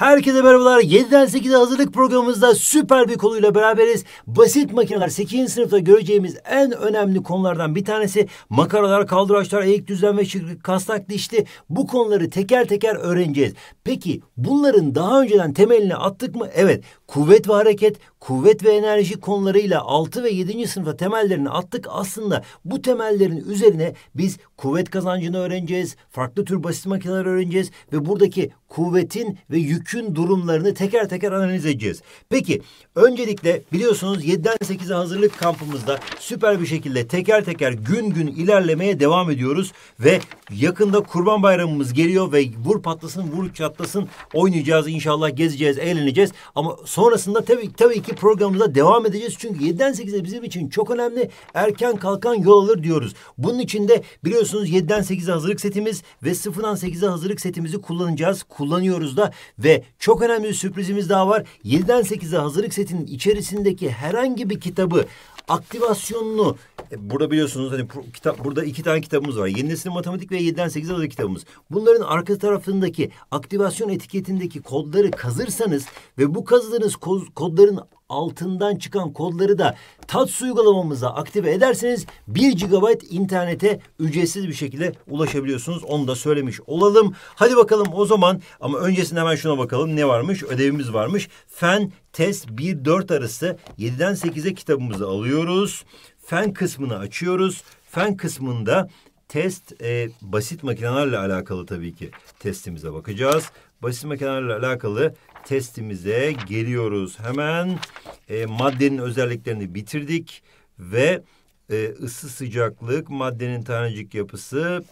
Herkese merhabalar. 7'den 8'e hazırlık programımızda süper bir konuyla beraberiz. Basit makineler 8. sınıfta göreceğimiz en önemli konulardan bir tanesi makaralar, kaldıraçlar, eğik düzlem ve şıklık, kasnak dişli bu konuları teker teker öğreneceğiz. Peki bunların daha önceden temelini attık mı? Evet. Kuvvet ve hareket, kuvvet ve enerji konularıyla 6 ve 7. sınıfa temellerini attık. Aslında bu temellerin üzerine biz kuvvet kazancını öğreneceğiz, farklı tür basit makineler öğreneceğiz ve buradaki kuvvetin ve yükün durumlarını teker teker analiz edeceğiz. Peki öncelikle biliyorsunuz 7'den 8'e hazırlık kampımızda süper bir şekilde teker teker gün gün ilerlemeye devam ediyoruz ve yakında Kurban Bayramımız geliyor ve vur patlasın vur çatlasın oynayacağız inşallah gezeceğiz eğleneceğiz ama sonrasında tabii tabii ki dahaki programımıza devam edeceğiz. Çünkü 7'den 8'e bizim için çok önemli. Erken kalkan yol alır diyoruz. Bunun için de biliyorsunuz 7'den 8'e hazırlık setimiz ve 0'dan 8'e hazırlık setimizi kullanacağız. Kullanıyoruz da ve çok önemli bir sürprizimiz daha var. 7'den 8'e hazırlık setinin içerisindeki herhangi bir kitabı aktivasyonunu e, burada biliyorsunuz hani kitap burada iki tane kitabımız var. Yeni matematik ve 7'den 8'e hazırlık kitabımız. Bunların arka tarafındaki aktivasyon etiketindeki kodları kazırsanız ve bu kazdığınız kodların altından çıkan kodları da TATS uygulamamıza aktive ederseniz 1 GB internete ücretsiz bir şekilde ulaşabiliyorsunuz. Onu da söylemiş olalım. Hadi bakalım o zaman ama öncesinde hemen şuna bakalım ne varmış? Ödevimiz varmış. Fen test 1-4 arası 7'den 8'e kitabımızı alıyoruz. Fen kısmını açıyoruz. Fen kısmında test e, basit makinelerle alakalı tabii ki testimize bakacağız. Basit makinelerle alakalı testimize geliyoruz. Hemen e, maddenin özelliklerini bitirdik ve e, ısı sıcaklık, maddenin tanecik yapısı.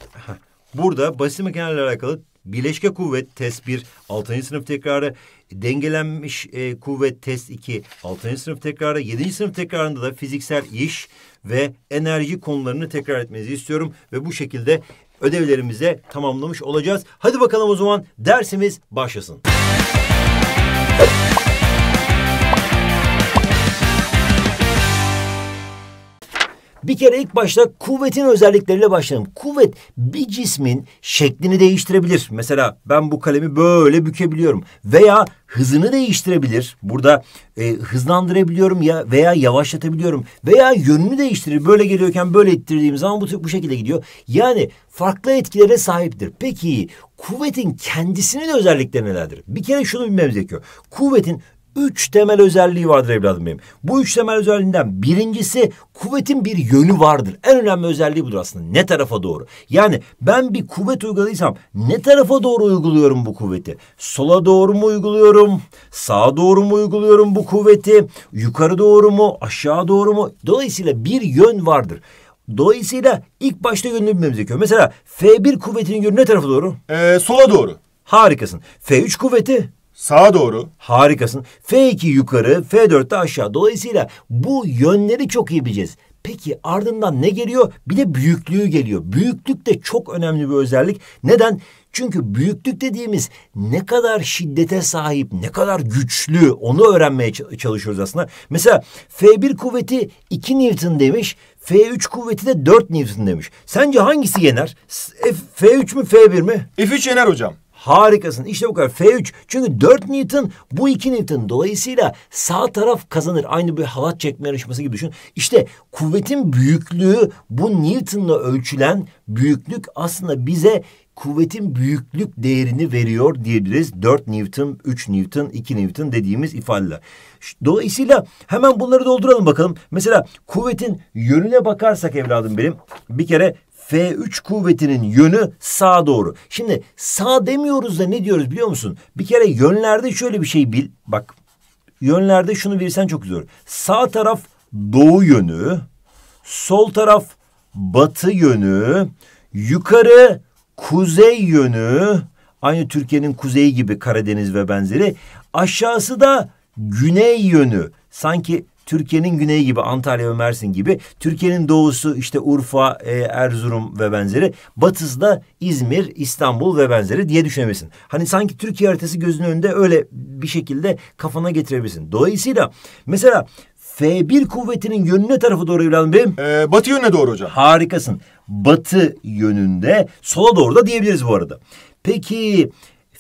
Burada basit makinelerle alakalı bileşke kuvvet test 1 6. sınıf tekrarı, dengelenmiş e, kuvvet test 2 6. sınıf tekrarı, 7. sınıf tekrarında da fiziksel iş ve enerji konularını tekrar etmenizi istiyorum ve bu şekilde ödevlerimize tamamlamış olacağız. Hadi bakalım o zaman dersimiz başlasın. Bir kere ilk başta kuvvetin özellikleriyle başlayalım. Kuvvet bir cismin şeklini değiştirebilir. Mesela ben bu kalemi böyle bükebiliyorum veya hızını değiştirebilir. Burada e, hızlandırabiliyorum ya veya yavaşlatabiliyorum veya yönünü değiştirir. Böyle geliyorken böyle ittirdiğim zaman bu bu şekilde gidiyor. Yani farklı etkilere sahiptir. Peki kuvvetin kendisinin özellikleri nelerdir? Bir kere şunu bilmemiz gerekiyor. Kuvvetin üç temel özelliği vardır evladım benim. Bu üç temel özelliğinden birincisi kuvvetin bir yönü vardır. En önemli özelliği budur aslında. Ne tarafa doğru? Yani ben bir kuvvet uyguladıysam ne tarafa doğru uyguluyorum bu kuvveti? Sola doğru mu uyguluyorum? Sağa doğru mu uyguluyorum bu kuvveti? Yukarı doğru mu? Aşağı doğru mu? Dolayısıyla bir yön vardır. Dolayısıyla ilk başta yönünü bilmemiz gerekiyor. Mesela F1 kuvvetinin yönü ne tarafa doğru? Ee, sola doğru. Harikasın. F3 kuvveti? Sağa doğru. Harikasın. F2 yukarı, F4 de aşağı. Dolayısıyla bu yönleri çok iyi bileceğiz. Peki ardından ne geliyor? Bir de büyüklüğü geliyor. Büyüklük de çok önemli bir özellik. Neden? Çünkü büyüklük dediğimiz ne kadar şiddete sahip, ne kadar güçlü onu öğrenmeye çalışıyoruz aslında. Mesela F1 kuvveti 2 Newton demiş, F3 kuvveti de 4 Newton demiş. Sence hangisi yener? F3 mü F1 mi? F3 yener hocam. Harikasın. İşte bu kadar. F3. Çünkü 4 Newton bu 2 Newton. Dolayısıyla sağ taraf kazanır. Aynı bir halat çekme yarışması gibi düşün. İşte kuvvetin büyüklüğü bu Newton'la ölçülen büyüklük aslında bize kuvvetin büyüklük değerini veriyor diyebiliriz. 4 Newton, 3 Newton, 2 Newton dediğimiz ifadeler. Dolayısıyla hemen bunları dolduralım bakalım. Mesela kuvvetin yönüne bakarsak evladım benim bir kere F3 kuvvetinin yönü sağa doğru. Şimdi sağ demiyoruz da ne diyoruz biliyor musun? Bir kere yönlerde şöyle bir şey bil. Bak yönlerde şunu bilirsen çok güzel olur. Sağ taraf doğu yönü, sol taraf batı yönü, yukarı kuzey yönü, aynı Türkiye'nin kuzeyi gibi Karadeniz ve benzeri, aşağısı da güney yönü. Sanki Türkiye'nin güneyi gibi Antalya ve Mersin gibi. Türkiye'nin doğusu işte Urfa, e, Erzurum ve benzeri. Batısı da İzmir, İstanbul ve benzeri diye düşünebilirsin. Hani sanki Türkiye haritası gözünün önünde öyle bir şekilde kafana getirebilirsin. Dolayısıyla mesela F1 kuvvetinin yönü ne tarafı doğru evladım benim. Ee, batı yönüne doğru hocam. Harikasın. Batı yönünde sola doğru da diyebiliriz bu arada. Peki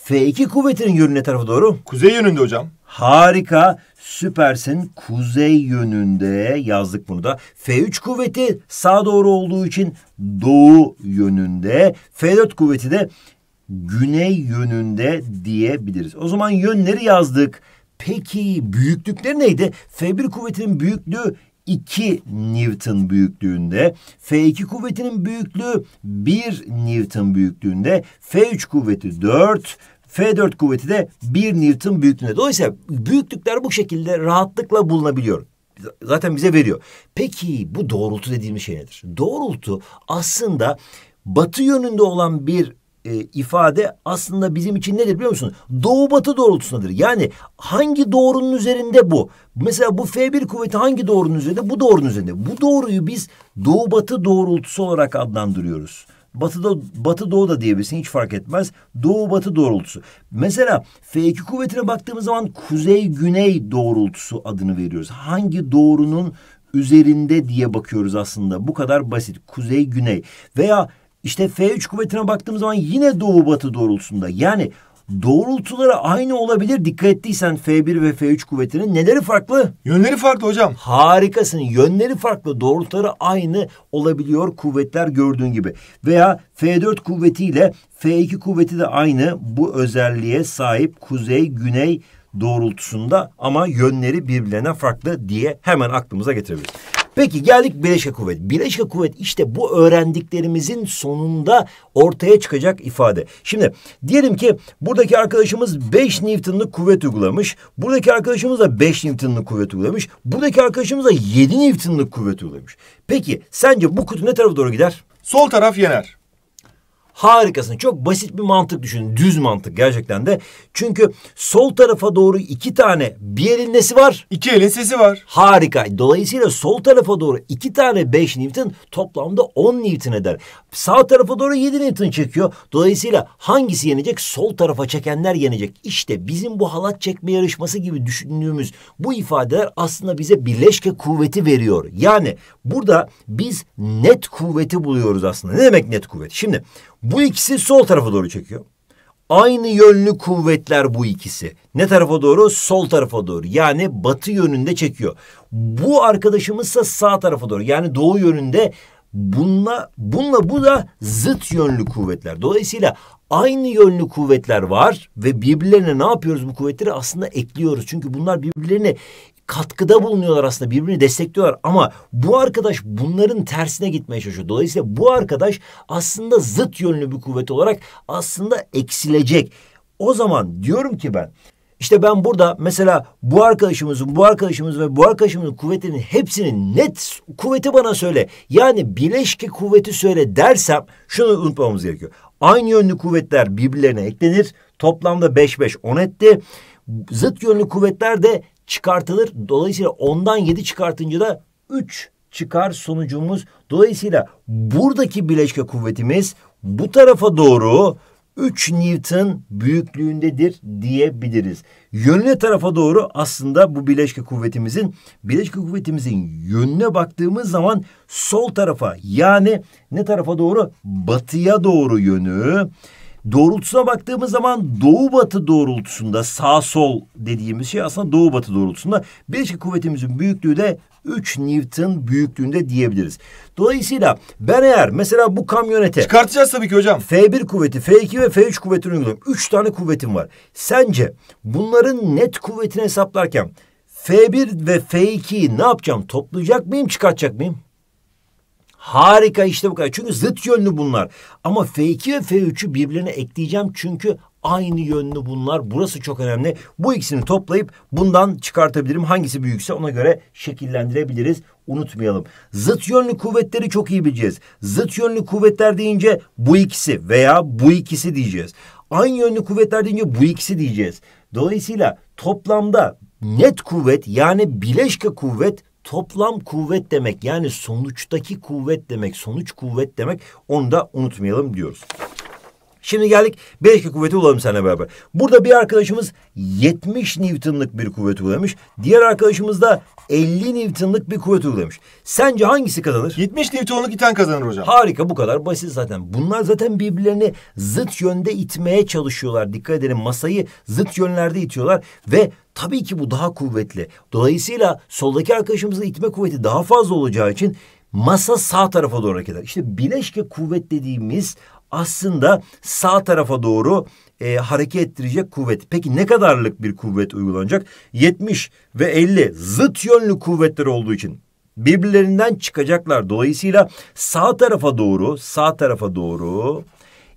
F2 kuvvetinin yönü ne tarafı doğru? Kuzey yönünde hocam. Harika. Süpersin. Kuzey yönünde yazdık bunu da. F3 kuvveti sağa doğru olduğu için doğu yönünde. F4 kuvveti de güney yönünde diyebiliriz. O zaman yönleri yazdık. Peki büyüklükleri neydi? F1 kuvvetinin büyüklüğü 2 Newton büyüklüğünde, F2 kuvvetinin büyüklüğü 1 Newton büyüklüğünde, F3 kuvveti 4, F4 kuvveti de bir Newton büyüklüğünde. Dolayısıyla büyüklükler bu şekilde rahatlıkla bulunabiliyor. Zaten bize veriyor. Peki bu doğrultu dediğimiz şey nedir? Doğrultu aslında batı yönünde olan bir e, ifade aslında bizim için nedir biliyor musunuz? Doğu batı doğrultusundadır. Yani hangi doğrunun üzerinde bu? Mesela bu F1 kuvveti hangi doğrunun üzerinde? Bu doğrunun üzerinde. Bu doğruyu biz doğu batı doğrultusu olarak adlandırıyoruz. Batıda batı doğu da diyebilirsin hiç fark etmez. Doğu batı doğrultusu. Mesela F2 kuvvetine baktığımız zaman kuzey güney doğrultusu adını veriyoruz. Hangi doğrunun üzerinde diye bakıyoruz aslında. Bu kadar basit. Kuzey güney veya işte F3 kuvvetine baktığımız zaman yine doğu batı doğrultusunda. Yani doğrultuları aynı olabilir. Dikkat ettiysen F1 ve F3 kuvvetinin neleri farklı? Yönleri farklı hocam. Harikasın. Yönleri farklı. Doğrultuları aynı olabiliyor kuvvetler gördüğün gibi. Veya F4 kuvvetiyle F2 kuvveti de aynı bu özelliğe sahip kuzey, güney doğrultusunda ama yönleri birbirlerine farklı diye hemen aklımıza getirebiliriz. Peki geldik bileşke kuvvet. Bileşke kuvvet işte bu öğrendiklerimizin sonunda ortaya çıkacak ifade. Şimdi diyelim ki buradaki arkadaşımız 5 newtonluk kuvvet uygulamış. Buradaki arkadaşımız da 5 newtonluk kuvvet uygulamış. Buradaki arkadaşımız da 7 newtonluk kuvvet uygulamış. Peki sence bu kutu ne tarafa doğru gider? Sol taraf yener. Harikasın. Çok basit bir mantık düşünün. Düz mantık gerçekten de. Çünkü sol tarafa doğru iki tane bir elin nesi var? İki elin sesi var. Harika. Dolayısıyla sol tarafa doğru iki tane beş Newton toplamda on Newton eder. Sağ tarafa doğru yedi Newton çekiyor. Dolayısıyla hangisi yenecek? Sol tarafa çekenler yenecek. İşte bizim bu halat çekme yarışması gibi düşündüğümüz bu ifadeler aslında bize birleşke kuvveti veriyor. Yani burada biz net kuvveti buluyoruz aslında. Ne demek net kuvvet? Şimdi bu ikisi sol tarafa doğru çekiyor. Aynı yönlü kuvvetler bu ikisi. Ne tarafa doğru? Sol tarafa doğru. Yani batı yönünde çekiyor. Bu arkadaşımızsa sağ tarafa doğru. Yani doğu yönünde bununla, bununla bu da zıt yönlü kuvvetler. Dolayısıyla aynı yönlü kuvvetler var ve birbirlerine ne yapıyoruz bu kuvvetleri? Aslında ekliyoruz. Çünkü bunlar birbirlerine katkıda bulunuyorlar aslında birbirini destekliyorlar ama bu arkadaş bunların tersine gitmeye çalışıyor. Dolayısıyla bu arkadaş aslında zıt yönlü bir kuvvet olarak aslında eksilecek. O zaman diyorum ki ben işte ben burada mesela bu arkadaşımızın, bu arkadaşımızın ve bu arkadaşımızın kuvvetinin hepsinin net kuvveti bana söyle. Yani bileşki kuvveti söyle dersem şunu unutmamız gerekiyor. Aynı yönlü kuvvetler birbirlerine eklenir. Toplamda beş beş on etti. Zıt yönlü kuvvetler de çıkartılır. Dolayısıyla ondan 7 çıkartınca da 3 çıkar sonucumuz. Dolayısıyla buradaki bileşke kuvvetimiz bu tarafa doğru 3 Newton büyüklüğündedir diyebiliriz. Yönüne tarafa doğru aslında bu bileşke kuvvetimizin bileşke kuvvetimizin yönüne baktığımız zaman sol tarafa yani ne tarafa doğru batıya doğru yönü Doğrultusuna baktığımız zaman doğu batı doğrultusunda sağ sol dediğimiz şey aslında doğu batı doğrultusunda Birleşik kuvvetimizin büyüklüğü de 3 Newton büyüklüğünde diyebiliriz. Dolayısıyla ben eğer mesela bu kamyonete... Çıkartacağız tabii ki hocam. F1 kuvveti, F2 ve F3 kuvvetini uyguluyorum. 3 tane kuvvetim var. Sence bunların net kuvvetini hesaplarken F1 ve F2'yi ne yapacağım? Toplayacak mıyım, çıkartacak mıyım? Harika işte bu kadar. Çünkü zıt yönlü bunlar. Ama F2 ve F3'ü birbirine ekleyeceğim çünkü aynı yönlü bunlar. Burası çok önemli. Bu ikisini toplayıp bundan çıkartabilirim. Hangisi büyükse ona göre şekillendirebiliriz. Unutmayalım. Zıt yönlü kuvvetleri çok iyi bileceğiz. Zıt yönlü kuvvetler deyince bu ikisi veya bu ikisi diyeceğiz. Aynı yönlü kuvvetler deyince bu ikisi diyeceğiz. Dolayısıyla toplamda net kuvvet yani bileşke kuvvet toplam kuvvet demek yani sonuçtaki kuvvet demek sonuç kuvvet demek onu da unutmayalım diyoruz. Şimdi geldik Belki kuvveti bulalım seninle beraber. Burada bir arkadaşımız 70 Newton'lık bir kuvvet uygulamış. Diğer arkadaşımız da 50 Newton'lık bir kuvvet uygulamış. Sence hangisi kazanır? 70 Newton'luk iten kazanır hocam. Harika bu kadar basit zaten. Bunlar zaten birbirlerini zıt yönde itmeye çalışıyorlar. Dikkat edelim masayı zıt yönlerde itiyorlar ve tabii ki bu daha kuvvetli. Dolayısıyla soldaki arkadaşımızın itme kuvveti daha fazla olacağı için masa sağ tarafa doğru hareket eder. İşte bileşke kuvvet dediğimiz aslında sağ tarafa doğru e, hareket ettirecek kuvvet. Peki ne kadarlık bir kuvvet uygulanacak? 70 ve 50 zıt yönlü kuvvetler olduğu için birbirlerinden çıkacaklar. Dolayısıyla sağ tarafa doğru, sağ tarafa doğru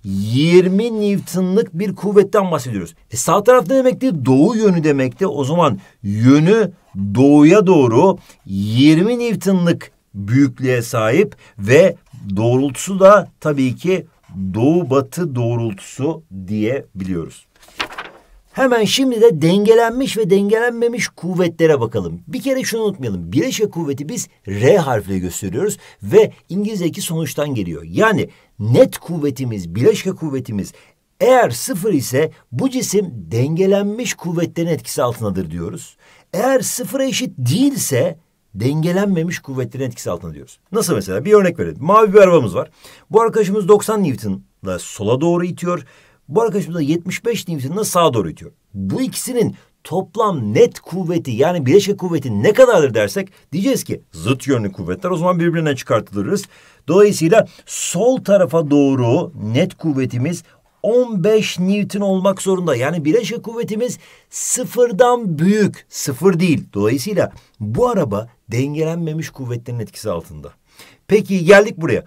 20 Newton'lık bir kuvvetten bahsediyoruz. E sağ taraf ne demekti? Doğu yönü demekti. O zaman yönü doğuya doğru 20 Newton'lık büyüklüğe sahip ve doğrultusu da tabii ki doğu batı doğrultusu diye biliyoruz. Hemen şimdi de dengelenmiş ve dengelenmemiş kuvvetlere bakalım. Bir kere şunu unutmayalım. Bileşke kuvveti biz R harfiyle gösteriyoruz ve İngilizce'deki sonuçtan geliyor. Yani net kuvvetimiz, bileşke kuvvetimiz eğer sıfır ise bu cisim dengelenmiş kuvvetlerin etkisi altındadır diyoruz. Eğer sıfıra eşit değilse dengelenmemiş kuvvetlerin etkisi altında diyoruz. Nasıl mesela? Bir örnek verelim. Mavi bir arabamız var. Bu arkadaşımız 90 Newton'la sola doğru itiyor. Bu arkadaşımız da 75 Newton'la sağa doğru itiyor. Bu ikisinin toplam net kuvveti yani bileşik kuvveti ne kadardır dersek diyeceğiz ki zıt yönlü kuvvetler o zaman birbirinden çıkartılırız. Dolayısıyla sol tarafa doğru net kuvvetimiz 15 Newton olmak zorunda. Yani bileşik kuvvetimiz sıfırdan büyük. Sıfır değil. Dolayısıyla bu araba dengelenmemiş kuvvetlerin etkisi altında. Peki geldik buraya.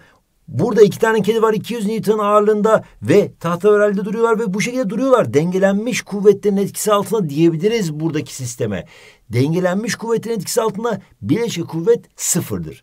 Burada iki tane kedi var 200 Newton ağırlığında ve tahta tahtaörelde duruyorlar ve bu şekilde duruyorlar. Dengelenmiş kuvvetlerin etkisi altında diyebiliriz buradaki sisteme. Dengelenmiş kuvvetin etkisi altında bileşik kuvvet sıfırdır.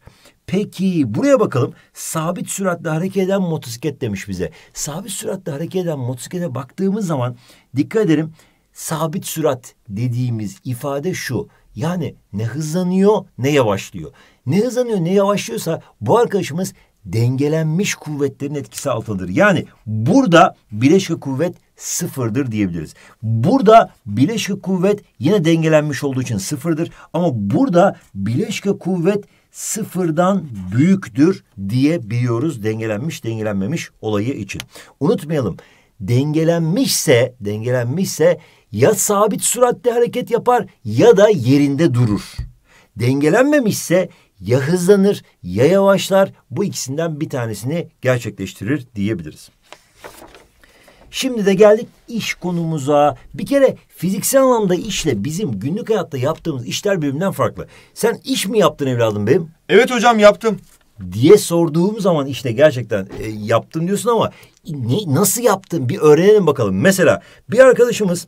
Peki buraya bakalım. Sabit süratle hareket eden motosiklet demiş bize. Sabit süratle hareket eden motosiklete baktığımız zaman dikkat edelim. Sabit sürat dediğimiz ifade şu. Yani ne hızlanıyor ne yavaşlıyor. Ne hızlanıyor ne yavaşlıyorsa bu arkadaşımız dengelenmiş kuvvetlerin etkisi altındadır. Yani burada bileşik kuvvet sıfırdır diyebiliriz. Burada bileşik kuvvet yine dengelenmiş olduğu için sıfırdır. Ama burada bileşik kuvvet sıfırdan büyüktür diyebiliyoruz dengelenmiş dengelenmemiş olayı için. Unutmayalım dengelenmişse dengelenmişse ya sabit süratte hareket yapar ya da yerinde durur. Dengelenmemişse ya hızlanır ya yavaşlar bu ikisinden bir tanesini gerçekleştirir diyebiliriz. Şimdi de geldik iş konumuza. Bir kere fiziksel anlamda işle bizim günlük hayatta yaptığımız işler birbirinden farklı. Sen iş mi yaptın evladım benim? Evet hocam yaptım diye sorduğum zaman işte gerçekten e, yaptım diyorsun ama ne, nasıl yaptın bir öğrenelim bakalım. Mesela bir arkadaşımız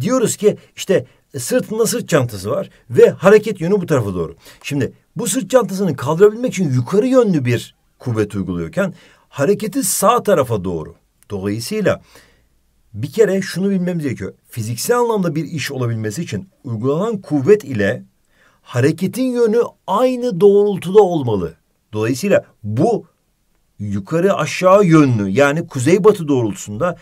diyoruz ki işte sırtında sırt çantası var ve hareket yönü bu tarafa doğru. Şimdi bu sırt çantasını kaldırabilmek için yukarı yönlü bir kuvvet uyguluyorken hareketi sağ tarafa doğru Dolayısıyla bir kere şunu bilmemiz gerekiyor. Fiziksel anlamda bir iş olabilmesi için uygulanan kuvvet ile hareketin yönü aynı doğrultuda olmalı. Dolayısıyla bu yukarı aşağı yönlü yani kuzey batı doğrultusunda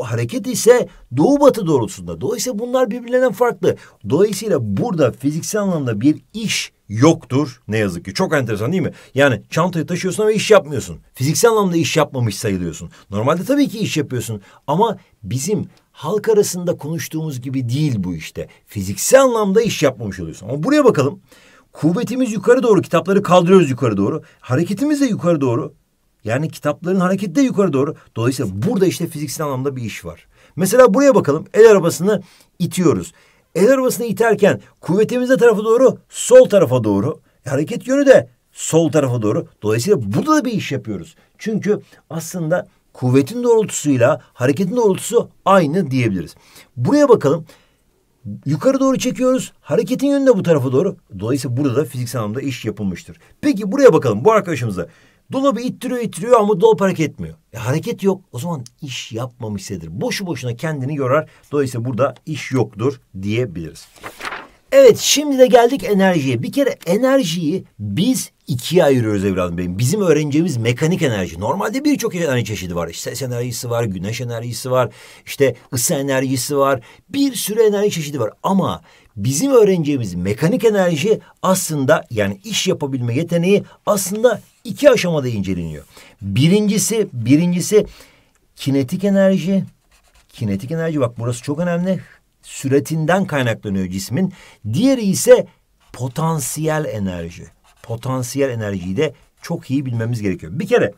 hareket ise doğu batı doğrultusunda. Dolayısıyla bunlar birbirlerinden farklı. Dolayısıyla burada fiziksel anlamda bir iş yoktur ne yazık ki. Çok enteresan değil mi? Yani çantayı taşıyorsun ama iş yapmıyorsun. Fiziksel anlamda iş yapmamış sayılıyorsun. Normalde tabii ki iş yapıyorsun ama bizim halk arasında konuştuğumuz gibi değil bu işte. Fiziksel anlamda iş yapmamış oluyorsun. Ama buraya bakalım. Kuvvetimiz yukarı doğru, kitapları kaldırıyoruz yukarı doğru. Hareketimiz de yukarı doğru. Yani kitapların hareketi de yukarı doğru. Dolayısıyla burada işte fiziksel anlamda bir iş var. Mesela buraya bakalım. El arabasını itiyoruz. El arabasını iterken kuvvetimiz de tarafa doğru sol tarafa doğru. hareket yönü de sol tarafa doğru. Dolayısıyla burada da bir iş yapıyoruz. Çünkü aslında kuvvetin doğrultusuyla hareketin doğrultusu aynı diyebiliriz. Buraya bakalım. Yukarı doğru çekiyoruz. Hareketin yönü de bu tarafa doğru. Dolayısıyla burada da fiziksel anlamda iş yapılmıştır. Peki buraya bakalım bu arkadaşımıza. Dolabı ittiriyor ittiriyor ama dolap hareket etmiyor. E, hareket yok. O zaman iş yapmamış hissedir. Boşu boşuna kendini yorar. Dolayısıyla burada iş yoktur diyebiliriz. Evet şimdi de geldik enerjiye. Bir kere enerjiyi biz ikiye ayırıyoruz evladım benim. Bizim öğreneceğimiz mekanik enerji. Normalde birçok enerji çeşidi var. İşte ses enerjisi var, güneş enerjisi var, işte ısı enerjisi var. Bir sürü enerji çeşidi var ama bizim öğreneceğimiz mekanik enerji aslında yani iş yapabilme yeteneği aslında iki aşamada inceleniyor. Birincisi, birincisi kinetik enerji. Kinetik enerji bak burası çok önemli. Süretinden kaynaklanıyor cismin. Diğeri ise potansiyel enerji. Potansiyel enerjiyi de çok iyi bilmemiz gerekiyor. Bir kere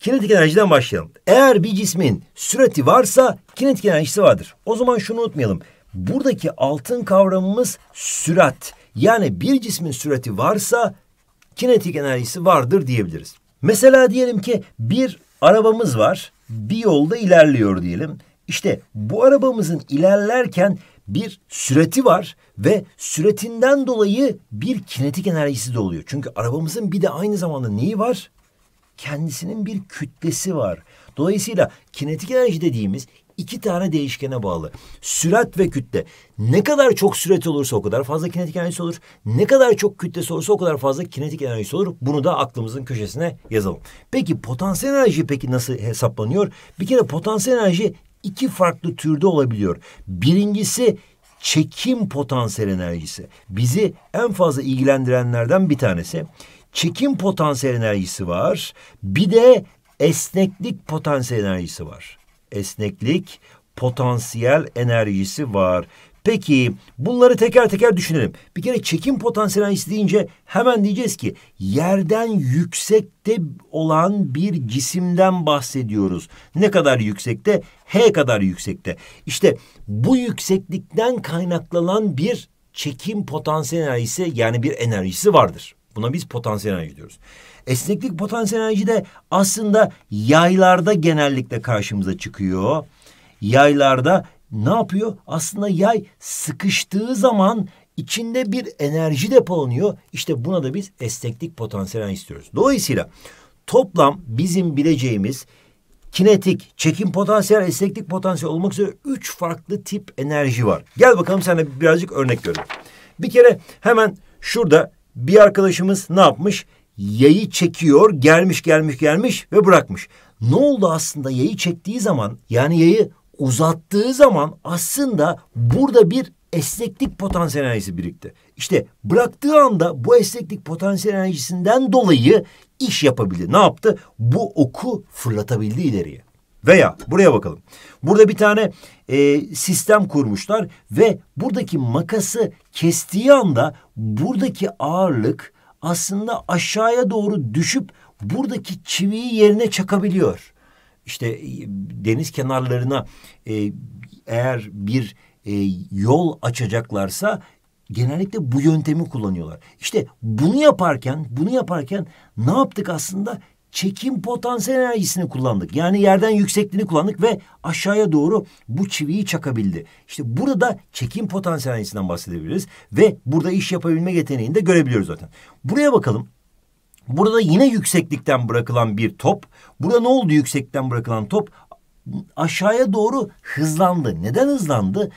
kinetik enerjiden başlayalım. Eğer bir cismin süreti varsa kinetik enerjisi vardır. O zaman şunu unutmayalım. Buradaki altın kavramımız sürat. Yani bir cismin sürati varsa kinetik enerjisi vardır diyebiliriz. Mesela diyelim ki bir arabamız var, bir yolda ilerliyor diyelim. İşte bu arabamızın ilerlerken bir süreti var ve süretinden dolayı bir kinetik enerjisi de oluyor. Çünkü arabamızın bir de aynı zamanda neyi var? Kendisinin bir kütlesi var. Dolayısıyla kinetik enerji dediğimiz iki tane değişkene bağlı. Sürat ve kütle. Ne kadar çok sürat olursa o kadar fazla kinetik enerjisi olur. Ne kadar çok kütlesi olursa o kadar fazla kinetik enerjisi olur. Bunu da aklımızın köşesine yazalım. Peki potansiyel enerji peki nasıl hesaplanıyor? Bir kere potansiyel enerji iki farklı türde olabiliyor. Birincisi çekim potansiyel enerjisi. Bizi en fazla ilgilendirenlerden bir tanesi. Çekim potansiyel enerjisi var. Bir de esneklik potansiyel enerjisi var esneklik, potansiyel enerjisi var. Peki bunları teker teker düşünelim. Bir kere çekim potansiyel enerjisi hemen diyeceğiz ki yerden yüksekte olan bir cisimden bahsediyoruz. Ne kadar yüksekte? H kadar yüksekte. İşte bu yükseklikten kaynaklanan bir çekim potansiyel enerjisi yani bir enerjisi vardır. Buna biz potansiyel enerji diyoruz. Esneklik potansiyel enerji de aslında yaylarda genellikle karşımıza çıkıyor. Yaylarda ne yapıyor? Aslında yay sıkıştığı zaman içinde bir enerji depolanıyor. İşte buna da biz esneklik potansiyel enerji istiyoruz. Dolayısıyla toplam bizim bileceğimiz kinetik, çekim potansiyel, esneklik potansiyel olmak üzere üç farklı tip enerji var. Gel bakalım sana birazcık örnek görelim. Bir kere hemen şurada bir arkadaşımız ne yapmış? Yayı çekiyor, gelmiş gelmiş gelmiş ve bırakmış. Ne oldu aslında yayı çektiği zaman yani yayı uzattığı zaman aslında burada bir esneklik potansiyel enerjisi birikti. İşte bıraktığı anda bu esneklik potansiyel enerjisinden dolayı iş yapabildi. Ne yaptı? Bu oku fırlatabildi ileriye. Veya buraya bakalım. Burada bir tane e, sistem kurmuşlar ve buradaki makası kestiği anda buradaki ağırlık aslında aşağıya doğru düşüp buradaki çiviyi yerine çakabiliyor. İşte e, deniz kenarlarına e, eğer bir e, yol açacaklarsa genellikle bu yöntemi kullanıyorlar. İşte bunu yaparken, bunu yaparken ne yaptık aslında? çekim potansiyel enerjisini kullandık. Yani yerden yüksekliğini kullandık ve aşağıya doğru bu çiviyi çakabildi. İşte burada çekim potansiyel enerjisinden bahsedebiliriz ve burada iş yapabilme yeteneğini de görebiliyoruz zaten. Buraya bakalım. Burada yine yükseklikten bırakılan bir top. Burada ne oldu yüksekten bırakılan top? Aşağıya doğru hızlandı. Neden hızlandı?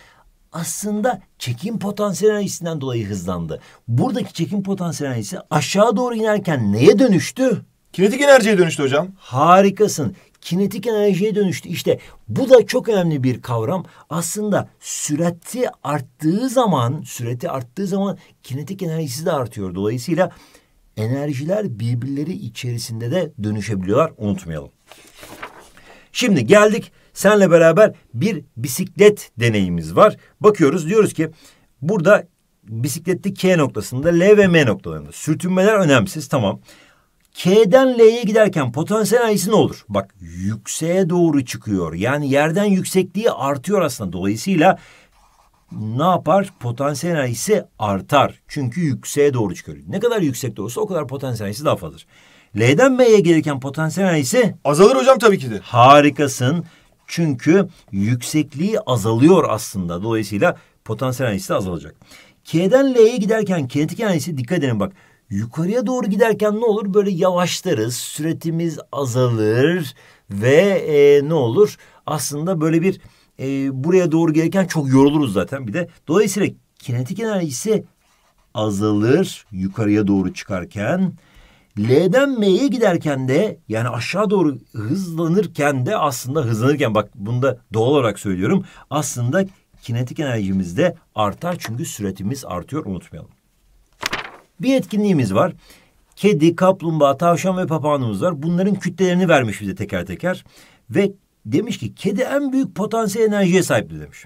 aslında çekim potansiyel enerjisinden dolayı hızlandı. Buradaki çekim potansiyel enerjisi aşağı doğru inerken neye dönüştü? Kinetik enerjiye dönüştü hocam. Harikasın. Kinetik enerjiye dönüştü. İşte bu da çok önemli bir kavram. Aslında süreti arttığı zaman, süreti arttığı zaman kinetik enerjisi de artıyor. Dolayısıyla enerjiler birbirleri içerisinde de dönüşebiliyorlar. Unutmayalım. Şimdi geldik senle beraber bir bisiklet deneyimiz var. Bakıyoruz diyoruz ki burada bisiklette K noktasında L ve M noktalarında sürtünmeler önemsiz tamam. K'den L'ye giderken potansiyel enerjisi ne olur? Bak yükseğe doğru çıkıyor. Yani yerden yüksekliği artıyor aslında. Dolayısıyla ne yapar? Potansiyel enerjisi artar. Çünkü yükseğe doğru çıkıyor. Ne kadar yüksekte olsa o kadar potansiyel enerjisi daha fazladır. L'den M'ye gelirken potansiyel enerjisi... Azalır hocam tabii ki de. Harikasın. Çünkü yüksekliği azalıyor aslında. Dolayısıyla potansiyel enerjisi azalacak. K'den L'ye giderken kinetik enerjisi dikkat edin bak Yukarıya doğru giderken ne olur? Böyle yavaşlarız, süretimiz azalır ve e, ne olur? Aslında böyle bir e, buraya doğru gelirken çok yoruluruz zaten bir de. Dolayısıyla kinetik enerjisi azalır yukarıya doğru çıkarken. L'den M'ye giderken de yani aşağı doğru hızlanırken de aslında hızlanırken bak bunu da doğal olarak söylüyorum. Aslında kinetik enerjimiz de artar çünkü süretimiz artıyor unutmayalım. Bir etkinliğimiz var. Kedi, kaplumbağa, tavşan ve papağanımız var. Bunların kütlelerini vermiş bize teker teker. Ve demiş ki kedi en büyük potansiyel enerjiye sahip demiş.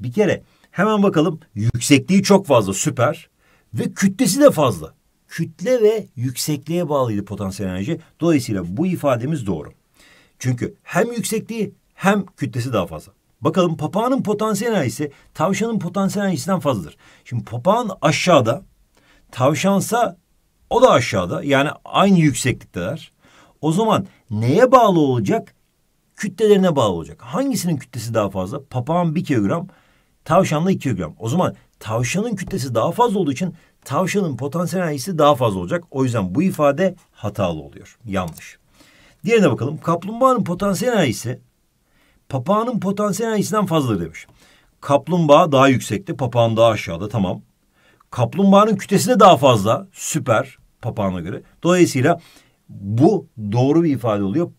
Bir kere hemen bakalım yüksekliği çok fazla süper ve kütlesi de fazla. Kütle ve yüksekliğe bağlıydı potansiyel enerji. Dolayısıyla bu ifademiz doğru. Çünkü hem yüksekliği hem kütlesi daha fazla. Bakalım papağanın potansiyel enerjisi tavşanın potansiyel enerjisinden fazladır. Şimdi papağan aşağıda Tavşansa o da aşağıda yani aynı yükseklikteler. O zaman neye bağlı olacak? Kütlelerine bağlı olacak. Hangisinin kütlesi daha fazla? Papağan bir kilogram, tavşan da iki kilogram. O zaman tavşanın kütlesi daha fazla olduğu için tavşanın potansiyel enerjisi daha fazla olacak. O yüzden bu ifade hatalı oluyor. Yanlış. Diğerine bakalım. Kaplumbağanın potansiyel enerjisi papağanın potansiyel enerjisinden fazla demiş. Kaplumbağa daha yüksekte, papağan daha aşağıda tamam. Kaplumbağanın kütlesi de daha fazla. Süper papağana göre. Dolayısıyla bu doğru bir ifade oluyor.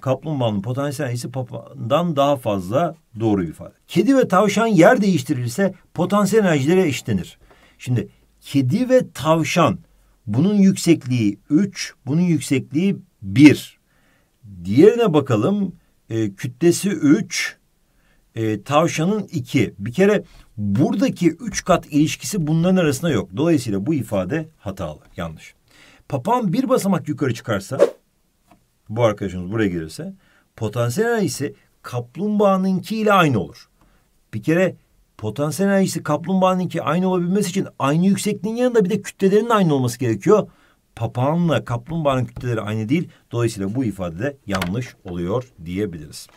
Kaplumbağanın potansiyel enerjisi papağandan daha fazla doğru bir ifade. Kedi ve tavşan yer değiştirilirse potansiyel enerjileri eşitlenir. Şimdi kedi ve tavşan bunun yüksekliği 3, bunun yüksekliği 1. Diğerine bakalım. E, kütlesi 3, e, ee, tavşanın 2. Bir kere Buradaki üç kat ilişkisi bunların arasında yok. Dolayısıyla bu ifade hatalı, yanlış. Papağan bir basamak yukarı çıkarsa, bu arkadaşımız buraya gelirse, potansiyel enerjisi kaplumbağanınki ile aynı olur. Bir kere potansiyel enerjisi kaplumbağanınki aynı olabilmesi için aynı yüksekliğin yanında bir de kütlelerin aynı olması gerekiyor. Papağanla kaplumbağanın kütleleri aynı değil. Dolayısıyla bu ifade de yanlış oluyor diyebiliriz.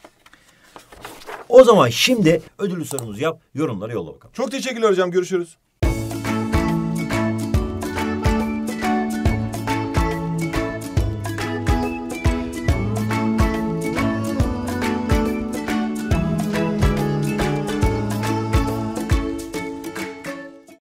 O zaman şimdi ödüllü sorumuzu yap, yorumları yolla bakalım. Çok teşekkürler hocam. Görüşürüz.